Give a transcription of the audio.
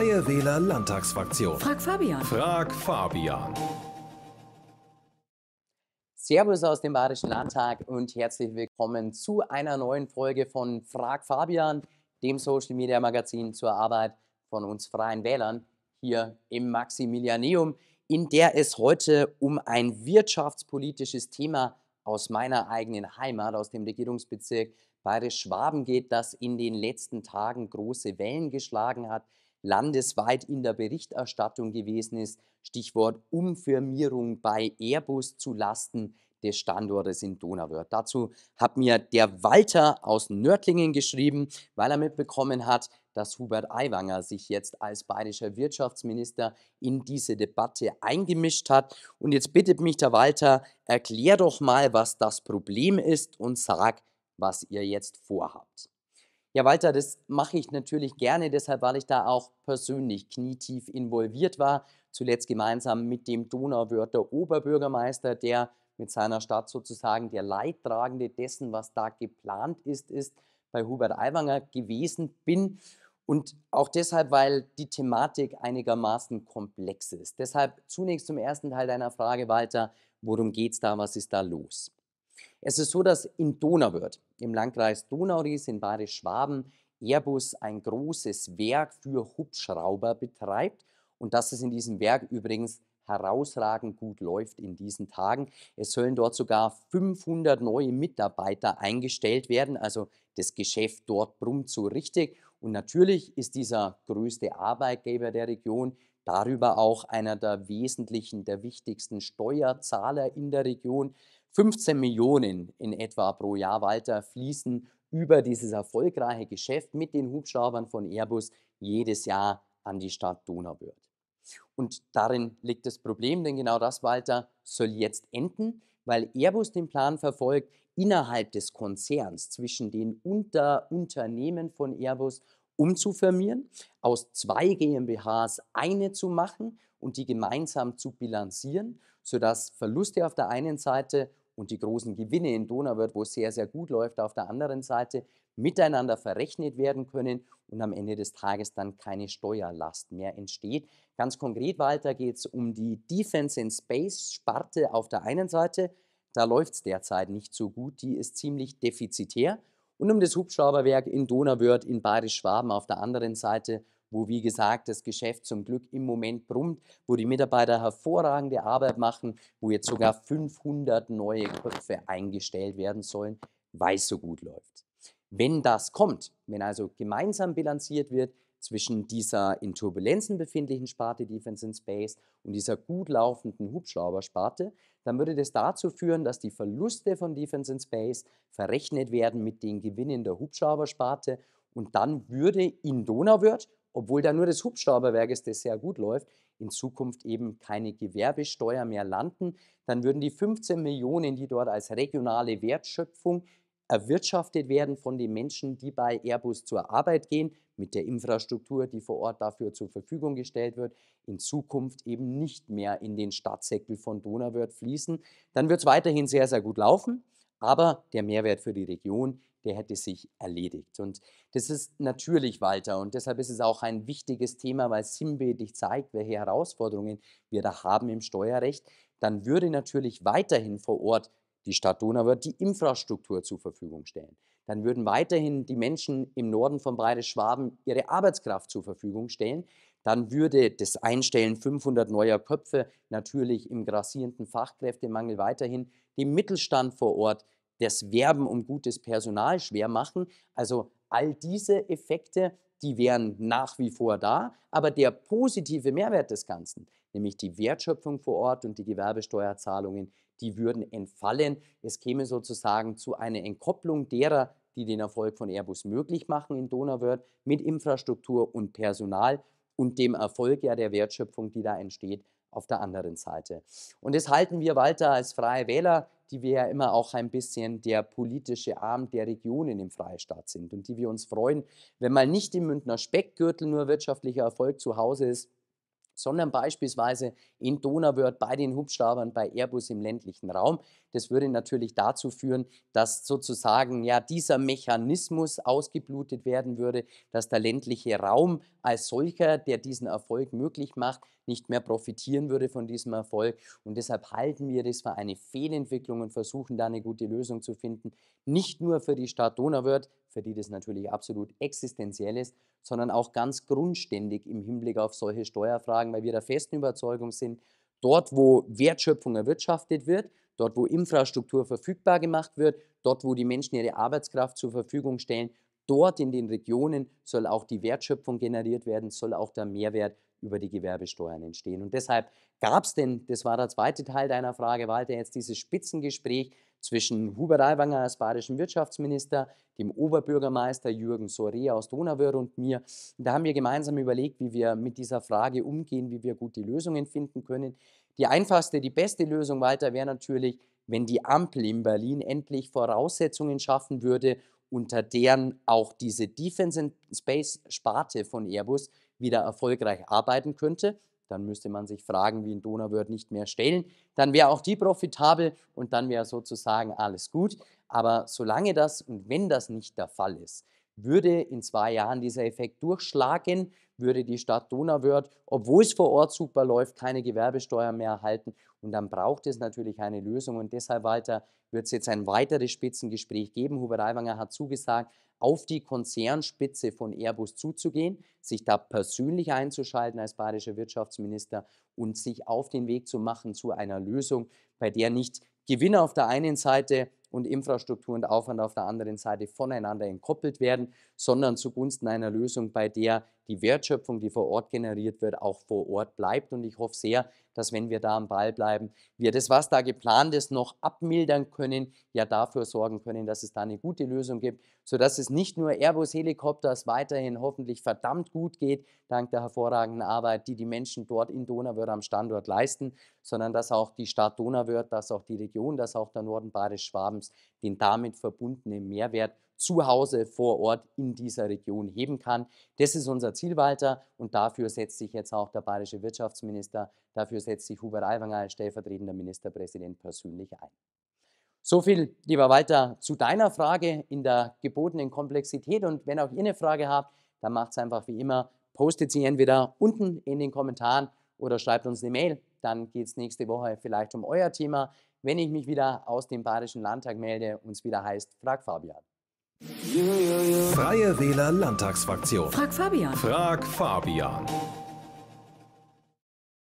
Freie Wähler Landtagsfraktion. Frag Fabian. Frag Fabian. Servus aus dem Bayerischen Landtag und herzlich willkommen zu einer neuen Folge von Frag Fabian, dem Social Media Magazin zur Arbeit von uns Freien Wählern hier im Maximilianeum, in der es heute um ein wirtschaftspolitisches Thema aus meiner eigenen Heimat, aus dem Regierungsbezirk Bayerisch-Schwaben geht, das in den letzten Tagen große Wellen geschlagen hat landesweit in der Berichterstattung gewesen ist. Stichwort Umfirmierung bei Airbus zu Lasten des Standortes in Donauwörth. Dazu hat mir der Walter aus Nördlingen geschrieben, weil er mitbekommen hat, dass Hubert Aiwanger sich jetzt als bayerischer Wirtschaftsminister in diese Debatte eingemischt hat. Und jetzt bittet mich der Walter, erklär doch mal, was das Problem ist und sag, was ihr jetzt vorhabt. Ja, Walter, das mache ich natürlich gerne, deshalb, weil ich da auch persönlich knietief involviert war. Zuletzt gemeinsam mit dem Donauwörter Oberbürgermeister, der mit seiner Stadt sozusagen der Leidtragende dessen, was da geplant ist, ist, bei Hubert Aiwanger gewesen bin. Und auch deshalb, weil die Thematik einigermaßen komplex ist. Deshalb zunächst zum ersten Teil deiner Frage, Walter. Worum geht es da? Was ist da los? Es ist so, dass in Donauwörth, im Landkreis Donauries in Bayerisch-Schwaben, Airbus ein großes Werk für Hubschrauber betreibt und dass es in diesem Werk übrigens herausragend gut läuft in diesen Tagen. Es sollen dort sogar 500 neue Mitarbeiter eingestellt werden, also das Geschäft dort brummt so richtig. Und natürlich ist dieser größte Arbeitgeber der Region darüber auch einer der wesentlichen, der wichtigsten Steuerzahler in der Region. 15 Millionen in etwa pro Jahr, Walter, fließen über dieses erfolgreiche Geschäft mit den Hubschraubern von Airbus jedes Jahr an die Stadt Donauwörth. Und darin liegt das Problem, denn genau das, Walter, soll jetzt enden, weil Airbus den Plan verfolgt, innerhalb des Konzerns zwischen den Unterunternehmen von Airbus umzufirmieren, aus zwei GmbHs eine zu machen und die gemeinsam zu bilanzieren, sodass Verluste auf der einen Seite und die großen Gewinne in Donauwörth, wo es sehr, sehr gut läuft, auf der anderen Seite miteinander verrechnet werden können und am Ende des Tages dann keine Steuerlast mehr entsteht. Ganz konkret, Walter, geht es um die Defense in Space Sparte auf der einen Seite. Da läuft es derzeit nicht so gut, die ist ziemlich defizitär und um das Hubschrauberwerk in Donauwörth in Bayerisch-Schwaben auf der anderen Seite, wo wie gesagt das Geschäft zum Glück im Moment brummt, wo die Mitarbeiter hervorragende Arbeit machen, wo jetzt sogar 500 neue Köpfe eingestellt werden sollen, weil es so gut läuft. Wenn das kommt, wenn also gemeinsam bilanziert wird, zwischen dieser in Turbulenzen befindlichen Sparte Defense in Space und dieser gut laufenden Hubschraubersparte, dann würde das dazu führen, dass die Verluste von Defense in Space verrechnet werden mit den Gewinnen der Hubschraubersparte und dann würde in Donauwörth, obwohl da nur das Hubschrauberwerk ist, das sehr gut läuft, in Zukunft eben keine Gewerbesteuer mehr landen. Dann würden die 15 Millionen, die dort als regionale Wertschöpfung erwirtschaftet werden von den Menschen, die bei Airbus zur Arbeit gehen, mit der Infrastruktur, die vor Ort dafür zur Verfügung gestellt wird, in Zukunft eben nicht mehr in den Stadtsäckel von Donauwörth fließen. Dann wird es weiterhin sehr, sehr gut laufen, aber der Mehrwert für die Region, der hätte sich erledigt. Und das ist natürlich, Walter, und deshalb ist es auch ein wichtiges Thema, weil sinnbildlich zeigt, welche Herausforderungen wir da haben im Steuerrecht. Dann würde natürlich weiterhin vor Ort die Stadt Donau wird die Infrastruktur zur Verfügung stellen. Dann würden weiterhin die Menschen im Norden von Breite-Schwaben ihre Arbeitskraft zur Verfügung stellen. Dann würde das Einstellen 500 neuer Köpfe natürlich im grassierenden Fachkräftemangel weiterhin dem Mittelstand vor Ort das Werben um gutes Personal schwer machen. Also all diese Effekte, die wären nach wie vor da, aber der positive Mehrwert des Ganzen, nämlich die Wertschöpfung vor Ort und die Gewerbesteuerzahlungen, die würden entfallen. Es käme sozusagen zu einer Entkopplung derer, die den Erfolg von Airbus möglich machen in Donauwörth mit Infrastruktur und Personal und dem Erfolg ja der Wertschöpfung, die da entsteht, auf der anderen Seite. Und das halten wir weiter als Freie Wähler, die wir ja immer auch ein bisschen der politische Arm der Regionen im Freistaat sind und die wir uns freuen, wenn mal nicht im Münchner Speckgürtel nur wirtschaftlicher Erfolg zu Hause ist, sondern beispielsweise in Donauwörth bei den Hubschraubern bei Airbus im ländlichen Raum. Das würde natürlich dazu führen, dass sozusagen ja dieser Mechanismus ausgeblutet werden würde, dass der ländliche Raum als solcher, der diesen Erfolg möglich macht, nicht mehr profitieren würde von diesem Erfolg. Und deshalb halten wir das für eine Fehlentwicklung und versuchen da eine gute Lösung zu finden. Nicht nur für die Stadt Donauwörth, für die das natürlich absolut existenziell ist, sondern auch ganz grundständig im Hinblick auf solche Steuerfragen, weil wir der festen Überzeugung sind, dort, wo Wertschöpfung erwirtschaftet wird, dort wo Infrastruktur verfügbar gemacht wird, dort wo die Menschen ihre Arbeitskraft zur Verfügung stellen, dort in den Regionen soll auch die Wertschöpfung generiert werden, soll auch der Mehrwert über die Gewerbesteuern entstehen. Und deshalb gab es denn, das war der zweite Teil deiner Frage, Walter, jetzt dieses Spitzengespräch zwischen Hubert Aiwanger als bayerischen Wirtschaftsminister, dem Oberbürgermeister Jürgen Soré aus Donauwörth und mir. Und da haben wir gemeinsam überlegt, wie wir mit dieser Frage umgehen, wie wir gute Lösungen finden können. Die einfachste, die beste Lösung weiter wäre natürlich, wenn die Ampel in Berlin endlich Voraussetzungen schaffen würde, unter deren auch diese Defense and Space Sparte von Airbus wieder erfolgreich arbeiten könnte. Dann müsste man sich Fragen wie in Donauwörth nicht mehr stellen. Dann wäre auch die profitabel und dann wäre sozusagen alles gut. Aber solange das und wenn das nicht der Fall ist, würde in zwei Jahren dieser Effekt durchschlagen, würde die Stadt Donauwörth, obwohl es vor Ort super läuft, keine Gewerbesteuer mehr erhalten. Und dann braucht es natürlich eine Lösung. Und deshalb, Walter, wird es jetzt ein weiteres Spitzengespräch geben. Hubert Aiwanger hat zugesagt, auf die Konzernspitze von Airbus zuzugehen, sich da persönlich einzuschalten als bayerischer Wirtschaftsminister und sich auf den Weg zu machen zu einer Lösung, bei der nicht Gewinner auf der einen Seite und Infrastruktur und Aufwand auf der anderen Seite voneinander entkoppelt werden, sondern zugunsten einer Lösung, bei der die Wertschöpfung, die vor Ort generiert wird, auch vor Ort bleibt. Und ich hoffe sehr, dass wenn wir da am Ball bleiben, wir das, was da geplant ist, noch abmildern können, ja dafür sorgen können, dass es da eine gute Lösung gibt, sodass es nicht nur Airbus Helikopters weiterhin hoffentlich verdammt gut geht, dank der hervorragenden Arbeit, die die Menschen dort in Donauwörth am Standort leisten, sondern dass auch die Stadt Donauwörth, dass auch die Region, dass auch der Norden Badisch-Schwaben Programms den damit verbundenen Mehrwert zu Hause vor Ort in dieser Region heben kann. Das ist unser Ziel Walter, und dafür setzt sich jetzt auch der bayerische Wirtschaftsminister, dafür setzt sich Hubert Aiwanger als stellvertretender Ministerpräsident persönlich ein. So viel, lieber Walter, zu deiner Frage in der gebotenen Komplexität. Und wenn auch ihr eine Frage habt, dann macht es einfach wie immer, postet sie entweder unten in den Kommentaren oder schreibt uns eine Mail dann geht es nächste Woche vielleicht um euer Thema, wenn ich mich wieder aus dem Bayerischen Landtag melde und es wieder heißt Frag Fabian. Freie Wähler Landtagsfraktion. Frag Fabian. Frag Fabian.